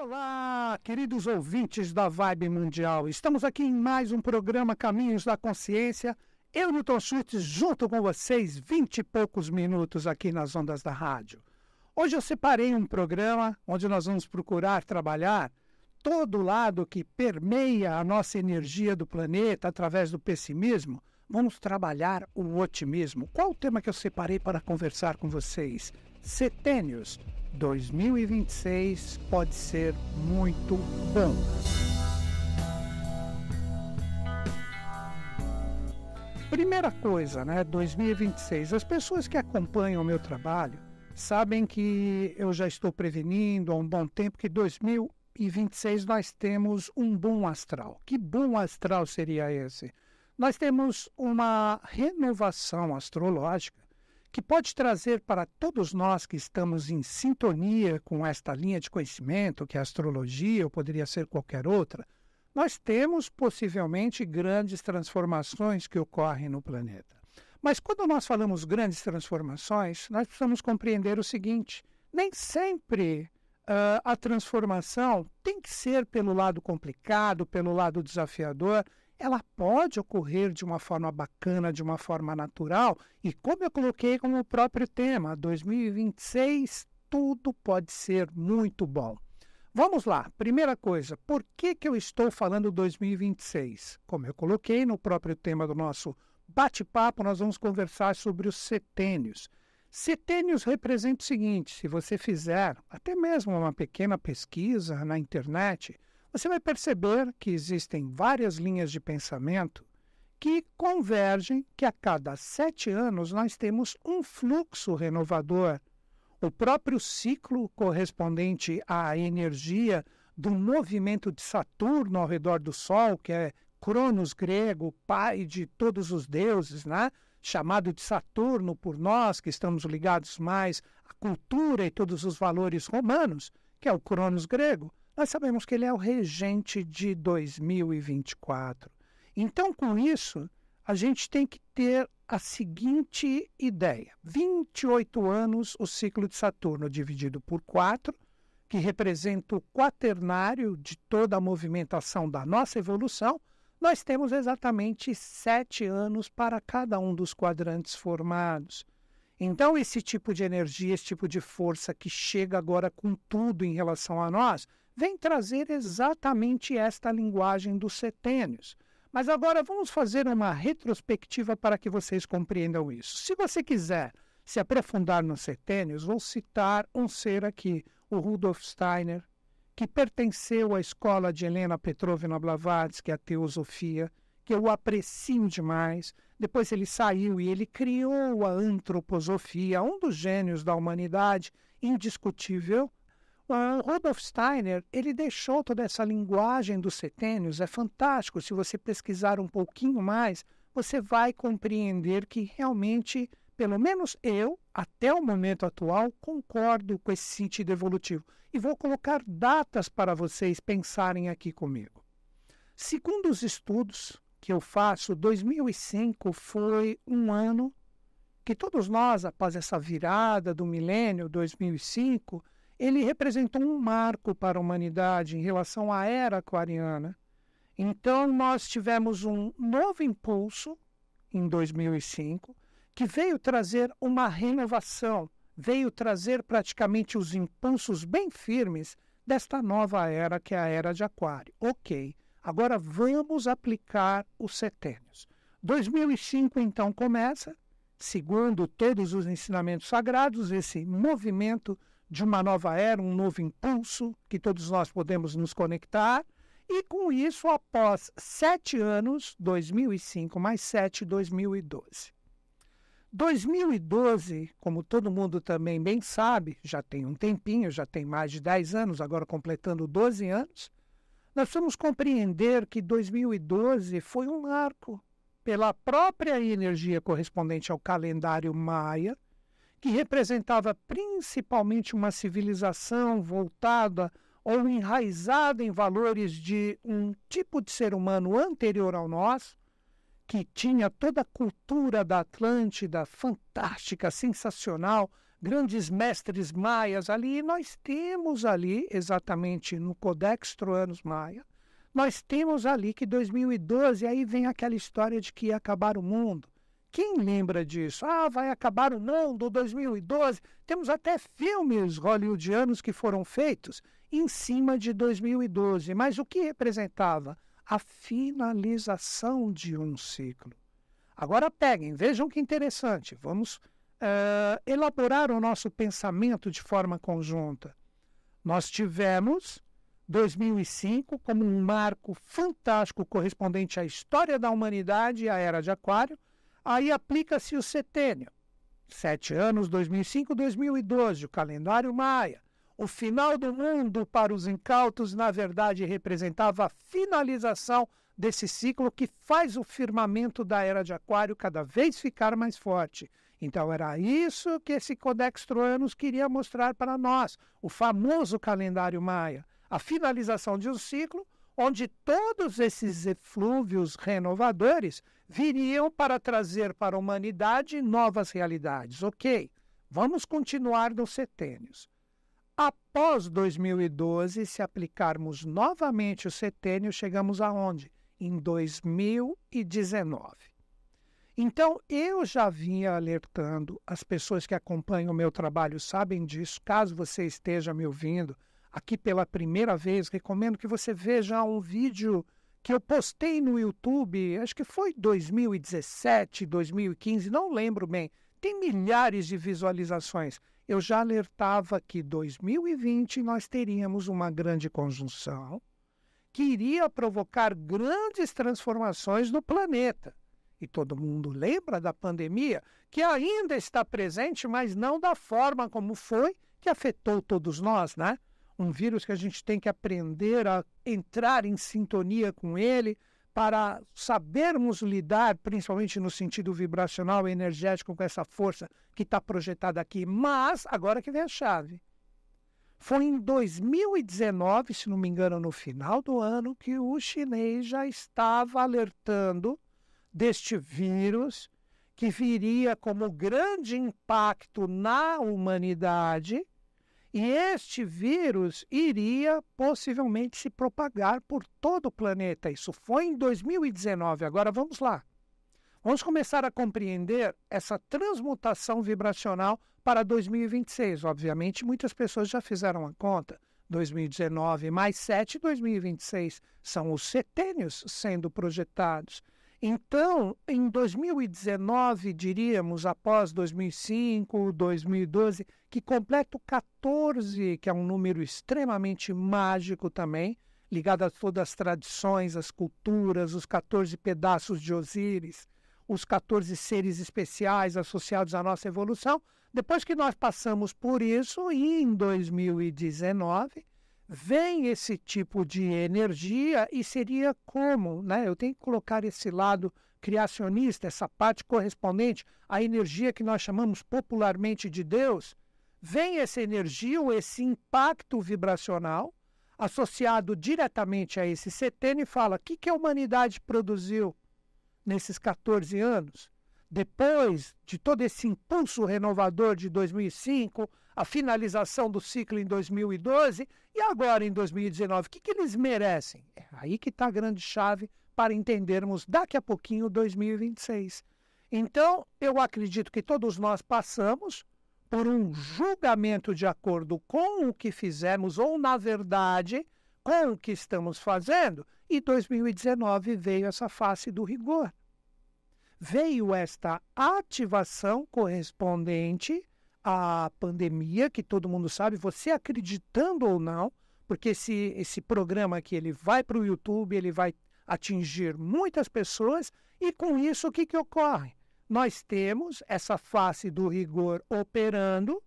Olá, queridos ouvintes da Vibe Mundial. Estamos aqui em mais um programa Caminhos da Consciência. Eu, Newton Schultz, junto com vocês, vinte e poucos minutos aqui nas ondas da rádio. Hoje eu separei um programa onde nós vamos procurar trabalhar todo o lado que permeia a nossa energia do planeta através do pessimismo. Vamos trabalhar o otimismo. Qual o tema que eu separei para conversar com vocês? Setênios 2026 pode ser muito bom. Primeira coisa, né? 2026. As pessoas que acompanham o meu trabalho sabem que eu já estou prevenindo há um bom tempo que 2026 nós temos um bom astral. Que bom astral seria esse? Nós temos uma renovação astrológica que pode trazer para todos nós que estamos em sintonia com esta linha de conhecimento, que é a astrologia, ou poderia ser qualquer outra, nós temos possivelmente grandes transformações que ocorrem no planeta. Mas quando nós falamos grandes transformações, nós precisamos compreender o seguinte: nem sempre uh, a transformação tem que ser pelo lado complicado, pelo lado desafiador ela pode ocorrer de uma forma bacana, de uma forma natural, e como eu coloquei como próprio tema, 2026, tudo pode ser muito bom. Vamos lá, primeira coisa, por que, que eu estou falando 2026? Como eu coloquei no próprio tema do nosso bate-papo, nós vamos conversar sobre os setênios. Setênios representa o seguinte: se você fizer até mesmo uma pequena pesquisa na internet, você vai perceber que existem várias linhas de pensamento que convergem que a cada sete anos nós temos um fluxo renovador. O próprio ciclo correspondente à energia do movimento de Saturno ao redor do Sol, que é Cronos grego, pai de todos os deuses, né? chamado de Saturno por nós que estamos ligados mais à cultura e todos os valores romanos, que é o Cronos grego. Nós sabemos que ele é o regente de 2024. Então, com isso, a gente tem que ter a seguinte ideia: 28 anos o ciclo de Saturno dividido por 4, que representa o quaternário de toda a movimentação da nossa evolução, nós temos exatamente 7 anos para cada um dos quadrantes formados. Então, esse tipo de energia, esse tipo de força que chega agora com tudo em relação a nós, vem trazer exatamente esta linguagem dos setênios. Mas agora vamos fazer uma retrospectiva para que vocês compreendam isso. Se você quiser se aprofundar nos setênios, vou citar um ser aqui, o Rudolf Steiner, que pertenceu à escola de Helena Petrovna Blavatsky, a teosofia, que eu aprecio demais. Depois ele saiu e ele criou a antroposofia, um dos gênios da humanidade, indiscutível, Uh, Rudolf Steiner, ele deixou toda essa linguagem dos setênios, é fantástico. Se você pesquisar um pouquinho mais, você vai compreender que realmente, pelo menos eu, até o momento atual, concordo com esse sentido evolutivo. E vou colocar datas para vocês pensarem aqui comigo. Segundo os estudos que eu faço, 2005 foi um ano que todos nós, após essa virada do milênio 2005, ele representou um marco para a humanidade em relação à era aquariana. Então, nós tivemos um novo impulso em 2005, que veio trazer uma renovação, veio trazer praticamente os impulsos bem firmes desta nova era, que é a era de Aquário. Ok, agora vamos aplicar os setênios. 2005 então começa, segundo todos os ensinamentos sagrados, esse movimento de uma nova era, um novo impulso que todos nós podemos nos conectar. E com isso, após sete anos, 2005 mais sete, 2012. 2012, como todo mundo também bem sabe, já tem um tempinho, já tem mais de 10 anos, agora completando 12 anos, nós vamos compreender que 2012 foi um marco pela própria energia correspondente ao calendário Maia, que representava principalmente uma civilização voltada ou enraizada em valores de um tipo de ser humano anterior ao nosso, que tinha toda a cultura da Atlântida fantástica, sensacional, grandes mestres maias ali, e nós temos ali, exatamente no Codex Troanos Maia, nós temos ali que 2012, aí vem aquela história de que ia acabar o mundo. Quem lembra disso? Ah, vai acabar o não do 2012. Temos até filmes hollywoodianos que foram feitos em cima de 2012. Mas o que representava? A finalização de um ciclo. Agora peguem, vejam que interessante. Vamos uh, elaborar o nosso pensamento de forma conjunta. Nós tivemos 2005 como um marco fantástico correspondente à história da humanidade e à era de Aquário Aí aplica-se o setênio. Sete anos, 2005, 2012, o calendário maia. O final do mundo para os incautos, na verdade, representava a finalização desse ciclo que faz o firmamento da era de Aquário cada vez ficar mais forte. Então, era isso que esse Codex Troianos queria mostrar para nós, o famoso calendário maia. A finalização de um ciclo onde todos esses eflúvios renovadores viriam para trazer para a humanidade novas realidades. Ok, vamos continuar nos setênios. Após 2012, se aplicarmos novamente o setênio, chegamos aonde? Em 2019. Então, eu já vinha alertando, as pessoas que acompanham o meu trabalho sabem disso, caso você esteja me ouvindo aqui pela primeira vez, recomendo que você veja um vídeo que eu postei no YouTube, acho que foi 2017, 2015, não lembro bem. Tem milhares de visualizações. Eu já alertava que 2020 nós teríamos uma grande conjunção que iria provocar grandes transformações no planeta. E todo mundo lembra da pandemia, que ainda está presente, mas não da forma como foi, que afetou todos nós, né? um vírus que a gente tem que aprender a entrar em sintonia com ele para sabermos lidar, principalmente no sentido vibracional e energético, com essa força que está projetada aqui. Mas agora que vem a chave. Foi em 2019, se não me engano, no final do ano, que o chinês já estava alertando deste vírus que viria como grande impacto na humanidade e este vírus iria possivelmente se propagar por todo o planeta. Isso foi em 2019. Agora vamos lá. Vamos começar a compreender essa transmutação vibracional para 2026. Obviamente, muitas pessoas já fizeram a conta. 2019 mais 7, 2026 são os setênios sendo projetados. Então, em 2019, diríamos, após 2005, 2012, que completa o 14, que é um número extremamente mágico também, ligado a todas as tradições, as culturas, os 14 pedaços de Osíris, os 14 seres especiais associados à nossa evolução. Depois que nós passamos por isso, e em 2019, vem esse tipo de energia e seria como, né? Eu tenho que colocar esse lado criacionista, essa parte correspondente à energia que nós chamamos popularmente de Deus, vem essa energia ou esse impacto vibracional associado diretamente a esse setênio e fala: o que, que a humanidade produziu nesses 14 anos? Depois de todo esse impulso renovador de 2005, a finalização do ciclo em 2012 e agora em 2019, o que, que eles merecem? É aí que está a grande chave para entendermos daqui a pouquinho 2026. Então, eu acredito que todos nós passamos por um julgamento de acordo com o que fizemos ou, na verdade, com o que estamos fazendo, e 2019 veio essa face do rigor. Veio esta ativação correspondente à pandemia, que todo mundo sabe, você acreditando ou não, porque esse, esse programa aqui ele vai para o YouTube, ele vai atingir muitas pessoas, e com isso o que, que ocorre? nós temos essa face do rigor operando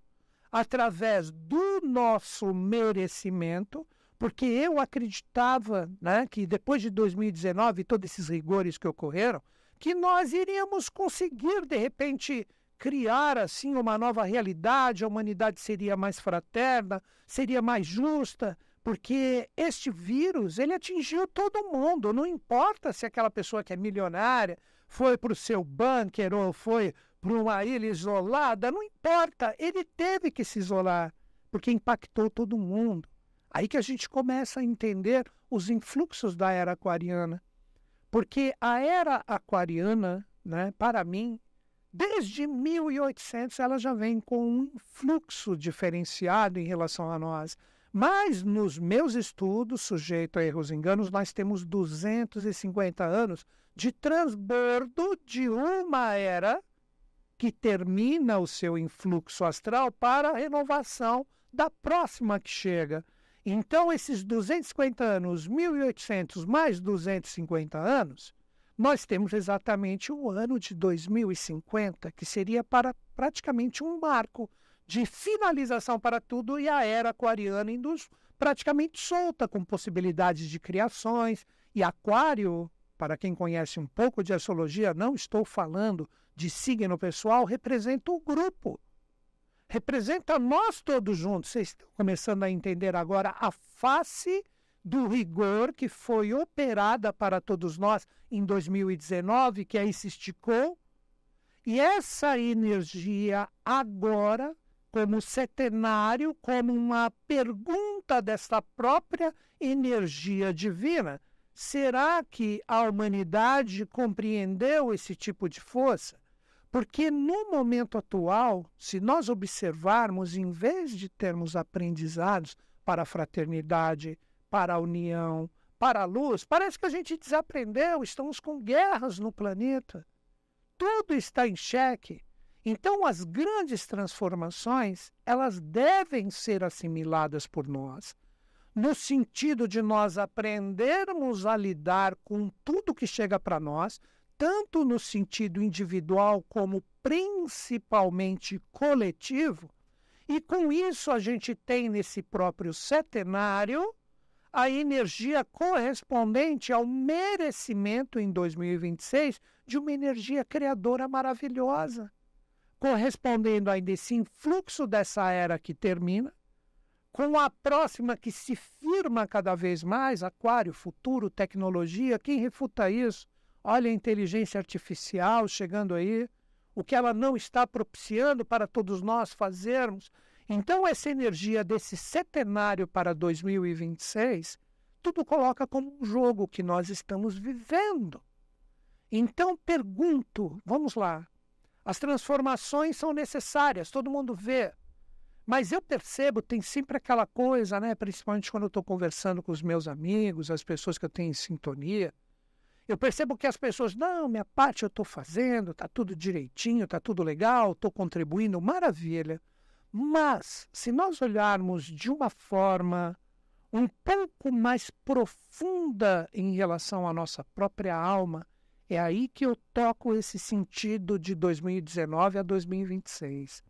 através do nosso merecimento, porque eu acreditava né, que depois de 2019 todos esses rigores que ocorreram, que nós iríamos conseguir, de repente, criar assim uma nova realidade, a humanidade seria mais fraterna, seria mais justa, porque este vírus ele atingiu todo mundo, não importa se aquela pessoa que é milionária, foi para o seu bunker ou foi para uma ilha isolada, não importa, ele teve que se isolar, porque impactou todo mundo. Aí que a gente começa a entender os influxos da era aquariana. Porque a era aquariana, né, para mim, desde 1800 ela já vem com um influxo diferenciado em relação a nós. Mas nos meus estudos, sujeito a erros e enganos, nós temos 250 anos de transbordo de uma era que termina o seu influxo astral para a renovação da próxima que chega. Então, esses 250 anos, 1800 mais 250 anos, nós temos exatamente o ano de 2050, que seria para praticamente um marco de finalização para tudo e a era aquariana induz praticamente solta, com possibilidades de criações. E Aquário, para quem conhece um pouco de astrologia, não estou falando de signo pessoal, representa o grupo. Representa nós todos juntos. Vocês estão começando a entender agora a face do rigor que foi operada para todos nós em 2019, que aí se esticou. E essa energia agora, como setenário, como uma pergunta desta própria energia divina, Será que a humanidade compreendeu esse tipo de força? Porque no momento atual, se nós observarmos, em vez de termos aprendizados para a fraternidade, para a união, para a luz, parece que a gente desaprendeu, estamos com guerras no planeta. Tudo está em xeque. Então, as grandes transformações, elas devem ser assimiladas por nós no sentido de nós aprendermos a lidar com tudo que chega para nós, tanto no sentido individual como principalmente coletivo, e com isso a gente tem nesse próprio setenário a energia correspondente ao merecimento em 2026 de uma energia criadora maravilhosa, correspondendo ainda esse influxo dessa era que termina, com a próxima que se firma cada vez mais, aquário, futuro, tecnologia, quem refuta isso? Olha a inteligência artificial chegando aí, o que ela não está propiciando para todos nós fazermos. Então, essa energia desse setenário para 2026, tudo coloca como um jogo que nós estamos vivendo. Então, pergunto, vamos lá. As transformações são necessárias, todo mundo vê. Mas eu percebo, tem sempre aquela coisa, né? Principalmente quando eu estou conversando com os meus amigos, as pessoas que eu tenho em sintonia. Eu percebo que as pessoas, não, minha parte eu estou fazendo, está tudo direitinho, está tudo legal, estou contribuindo, maravilha. Mas, se nós olharmos de uma forma um pouco mais profunda em relação à nossa própria alma, é aí que eu toco esse sentido de 2019 a 2026.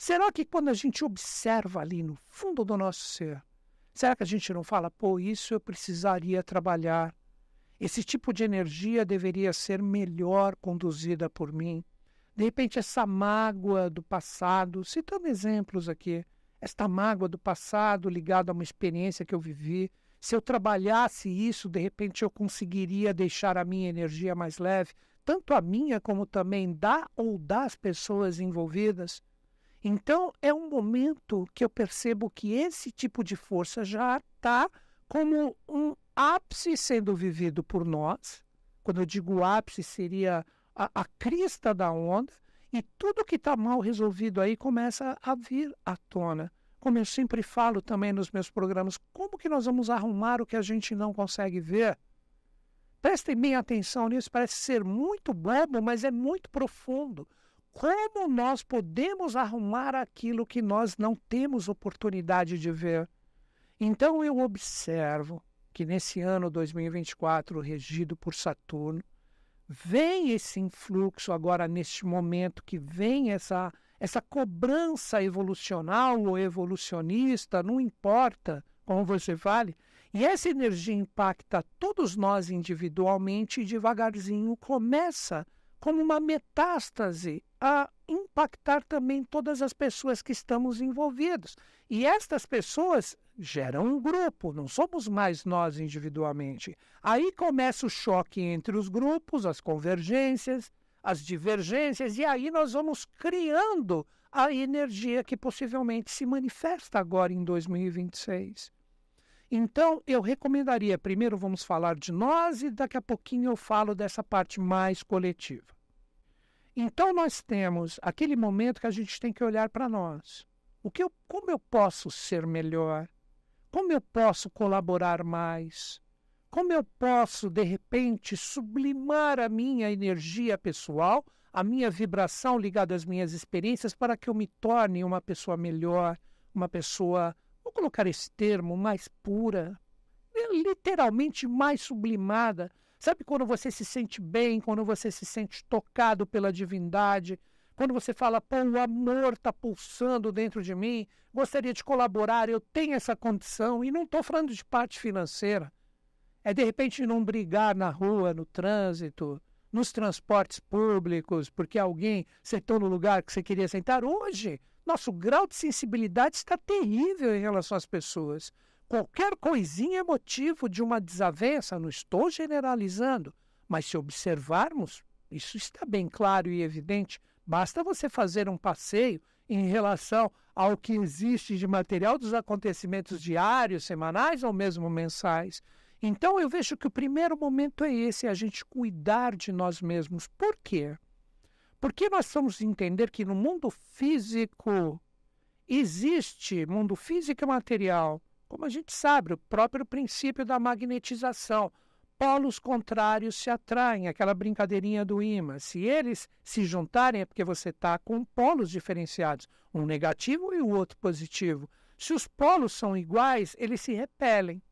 Será que quando a gente observa ali no fundo do nosso ser, será que a gente não fala, pô, isso eu precisaria trabalhar? Esse tipo de energia deveria ser melhor conduzida por mim? De repente, essa mágoa do passado, citando exemplos aqui, esta mágoa do passado ligada a uma experiência que eu vivi, se eu trabalhasse isso, de repente eu conseguiria deixar a minha energia mais leve, tanto a minha como também da ou das pessoas envolvidas. Então, é um momento que eu percebo que esse tipo de força já está como um ápice sendo vivido por nós. Quando eu digo ápice, seria a, a crista da onda. E tudo que está mal resolvido aí começa a vir à tona. Como eu sempre falo também nos meus programas, como que nós vamos arrumar o que a gente não consegue ver? Prestem bem atenção nisso, parece ser muito bobo, mas é muito profundo como nós podemos arrumar aquilo que nós não temos oportunidade de ver. Então eu observo que nesse ano 2024, regido por Saturno, vem esse influxo agora neste momento que vem essa essa cobrança evolucional ou evolucionista, não importa como você fale, e essa energia impacta todos nós individualmente e devagarzinho começa como uma metástase a impactar também todas as pessoas que estamos envolvidos. E estas pessoas geram um grupo, não somos mais nós individualmente. Aí começa o choque entre os grupos, as convergências, as divergências, e aí nós vamos criando a energia que possivelmente se manifesta agora em 2026. Então, eu recomendaria, primeiro vamos falar de nós e daqui a pouquinho eu falo dessa parte mais coletiva. Então nós temos aquele momento que a gente tem que olhar para nós. O que eu, como eu posso ser melhor? Como eu posso colaborar mais? Como eu posso, de repente, sublimar a minha energia pessoal, a minha vibração ligada às minhas experiências, para que eu me torne uma pessoa melhor, uma pessoa, vou colocar esse termo, mais pura, né, literalmente mais sublimada, Sabe quando você se sente bem, quando você se sente tocado pela divindade, quando você fala, pô, o amor está pulsando dentro de mim, gostaria de colaborar, eu tenho essa condição, e não estou falando de parte financeira. É de repente não brigar na rua, no trânsito, nos transportes públicos, porque alguém sentou no lugar que você queria sentar. Hoje, nosso grau de sensibilidade está terrível em relação às pessoas. Qualquer coisinha é motivo de uma desavença, não estou generalizando, mas se observarmos, isso está bem claro e evidente. Basta você fazer um passeio em relação ao que existe de material dos acontecimentos diários, semanais ou mesmo mensais. Então eu vejo que o primeiro momento é esse, é a gente cuidar de nós mesmos. Por quê? Porque nós vamos entender que no mundo físico existe mundo físico e material, como a gente sabe, o próprio princípio da magnetização. Polos contrários se atraem, aquela brincadeirinha do ímã. Se eles se juntarem é porque você está com polos diferenciados, um negativo e o outro positivo. Se os polos são iguais, eles se repelem.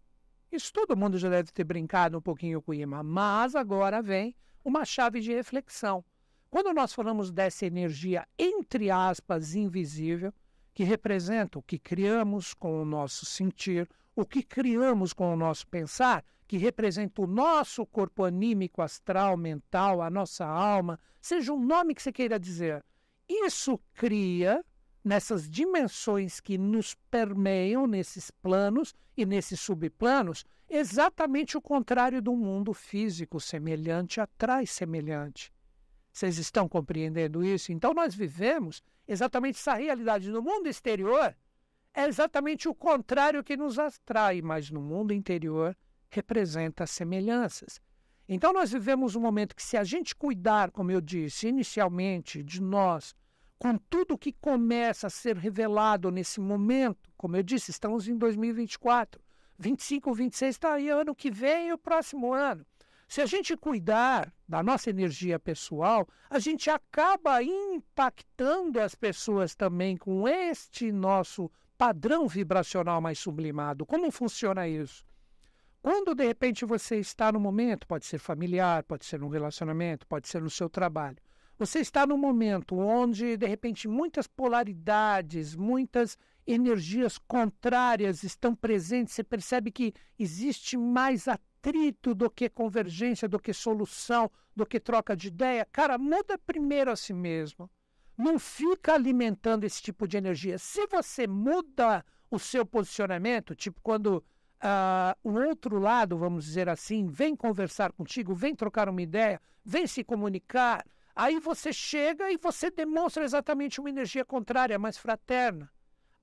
Isso todo mundo já deve ter brincado um pouquinho com o imã, mas agora vem uma chave de reflexão. Quando nós falamos dessa energia, entre aspas, invisível, que representa o que criamos com o nosso sentir, o que criamos com o nosso pensar, que representa o nosso corpo anímico, astral, mental, a nossa alma, seja o nome que você queira dizer. Isso cria nessas dimensões que nos permeiam nesses planos e nesses subplanos, exatamente o contrário do mundo físico semelhante atrai semelhante. Vocês estão compreendendo isso? Então, nós vivemos exatamente essa realidade no mundo exterior. É exatamente o contrário que nos atrai, mas no mundo interior representa semelhanças. Então, nós vivemos um momento que, se a gente cuidar, como eu disse inicialmente, de nós, com tudo que começa a ser revelado nesse momento, como eu disse, estamos em 2024, 25, 26 está aí ano que vem e o próximo ano. Se a gente cuidar da nossa energia pessoal, a gente acaba impactando as pessoas também com este nosso padrão vibracional mais sublimado. Como funciona isso? Quando de repente você está no momento, pode ser familiar, pode ser num relacionamento, pode ser no seu trabalho, você está num momento onde de repente muitas polaridades, muitas energias contrárias estão presentes, você percebe que existe mais atrito atrito, do que convergência, do que solução, do que troca de ideia. Cara, muda primeiro a si mesmo. Não fica alimentando esse tipo de energia. Se você muda o seu posicionamento, tipo quando uh, o outro lado, vamos dizer assim, vem conversar contigo, vem trocar uma ideia, vem se comunicar, aí você chega e você demonstra exatamente uma energia contrária, mais fraterna,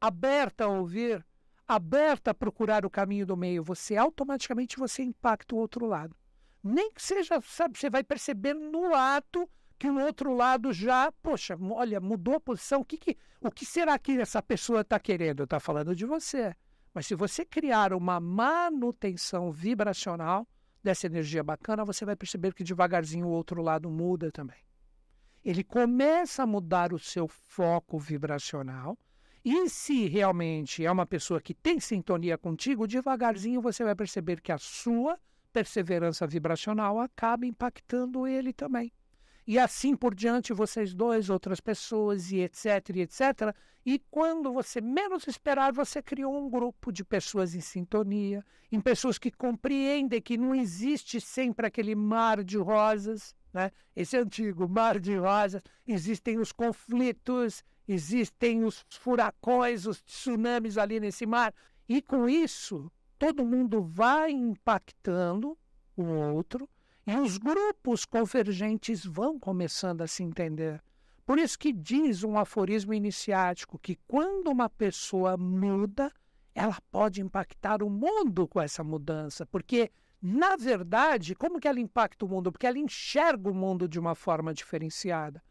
aberta a ouvir aberta a procurar o caminho do meio, você automaticamente você impacta o outro lado. Nem que seja, sabe, você vai perceber no ato que o outro lado já, poxa, olha, mudou a posição. O que, que o que será que essa pessoa está querendo? Está falando de você. Mas se você criar uma manutenção vibracional dessa energia bacana, você vai perceber que devagarzinho o outro lado muda também. Ele começa a mudar o seu foco vibracional e se realmente é uma pessoa que tem sintonia contigo, devagarzinho você vai perceber que a sua perseverança vibracional acaba impactando ele também. E assim por diante, vocês dois, outras pessoas e etc, e etc. E quando você menos esperar, você criou um grupo de pessoas em sintonia, em pessoas que compreendem que não existe sempre aquele mar de rosas, né? Esse antigo mar de rosas, existem os conflitos, existem os furacões, os tsunamis ali nesse mar. E com isso, todo mundo vai impactando o outro e os grupos convergentes vão começando a se entender. Por isso que diz um aforismo iniciático que quando uma pessoa muda, ela pode impactar o mundo com essa mudança, porque na verdade, como que ela impacta o mundo? Porque ela enxerga o mundo de uma forma diferenciada.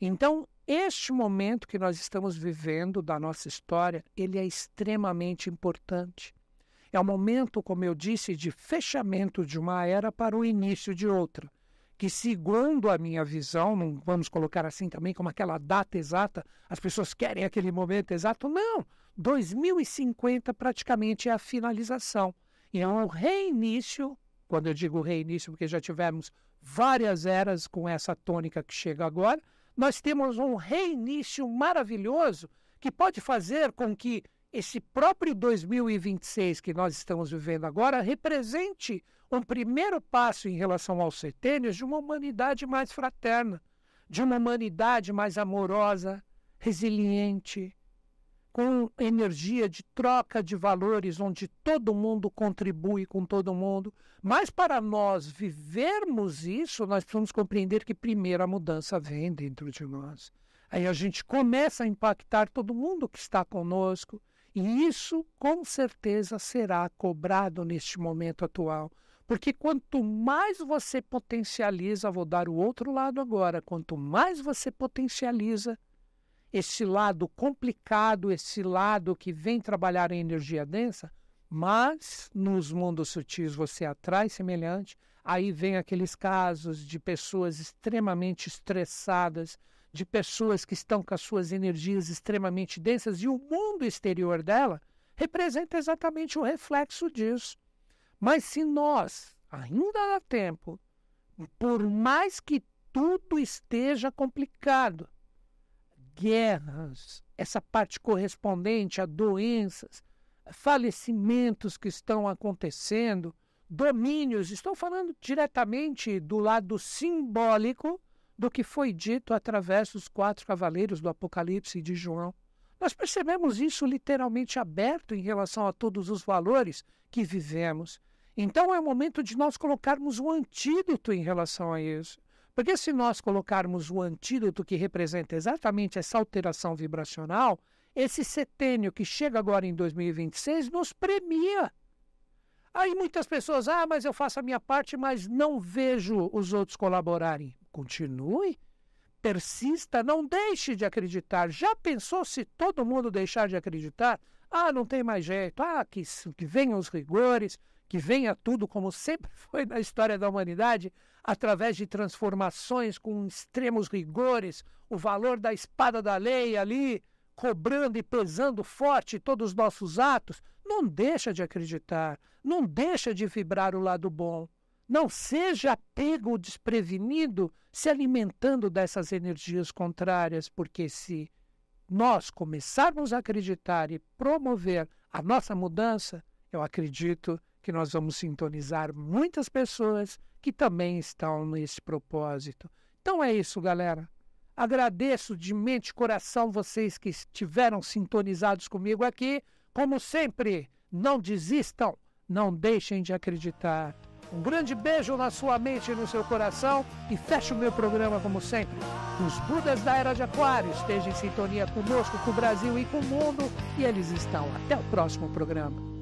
Então, este momento que nós estamos vivendo da nossa história, ele é extremamente importante. É um momento, como eu disse, de fechamento de uma era para o início de outra, que segundo a minha visão, não vamos colocar assim também como aquela data exata, as pessoas querem aquele momento exato, não. 2050 praticamente é a finalização. E é um reinício, quando eu digo reinício, porque já tivemos várias eras com essa tônica que chega agora, nós temos um reinício maravilhoso que pode fazer com que esse próprio 2026 que nós estamos vivendo agora represente um primeiro passo em relação aos setênios de uma humanidade mais fraterna, de uma humanidade mais amorosa, resiliente, com energia de troca de valores, onde todo mundo contribui com todo mundo. Mas para nós vivermos isso, nós precisamos compreender que primeiro a mudança vem dentro de nós. Aí a gente começa a impactar todo mundo que está conosco, e isso com certeza será cobrado neste momento atual. Porque quanto mais você potencializa, vou dar o outro lado agora, quanto mais você potencializa, esse lado complicado, esse lado que vem trabalhar em energia densa, mas nos mundos sutis você atrai semelhante. Aí vem aqueles casos de pessoas extremamente estressadas, de pessoas que estão com as suas energias extremamente densas e o mundo exterior dela representa exatamente o reflexo disso. Mas se nós, ainda dá tempo, por mais que tudo esteja complicado, guerras, essa parte correspondente a doenças, falecimentos que estão acontecendo, domínios. Estou falando diretamente do lado simbólico do que foi dito através dos quatro cavaleiros do Apocalipse de João. Nós percebemos isso literalmente aberto em relação a todos os valores que vivemos. Então é o momento de nós colocarmos um antídoto em relação a isso. Porque se nós colocarmos o antídoto que representa exatamente essa alteração vibracional, esse setênio que chega agora em 2026 nos premia. Aí muitas pessoas, ah, mas eu faço a minha parte, mas não vejo os outros colaborarem. Continue, persista, não deixe de acreditar. Já pensou se todo mundo deixar de acreditar? Ah, não tem mais jeito, ah, que, que venham os rigores, que venha tudo, como sempre foi na história da humanidade, através de transformações com extremos rigores, o valor da espada da lei ali, cobrando e pesando forte todos os nossos atos, não deixa de acreditar, não deixa de vibrar o lado bom. Não seja pego desprevenido se alimentando dessas energias contrárias, porque se nós começarmos a acreditar e promover a nossa mudança, eu acredito que nós vamos sintonizar muitas pessoas que também estão nesse propósito. Então é isso, galera. Agradeço de mente e coração vocês que estiveram sintonizados comigo aqui. Como sempre, não desistam, não deixem de acreditar. Um grande beijo na sua mente e no seu coração e fecho o meu programa como sempre. Os Budas da Era de Aquário estejam em sintonia conosco, com o Brasil e com o mundo e eles estão. Até o próximo programa.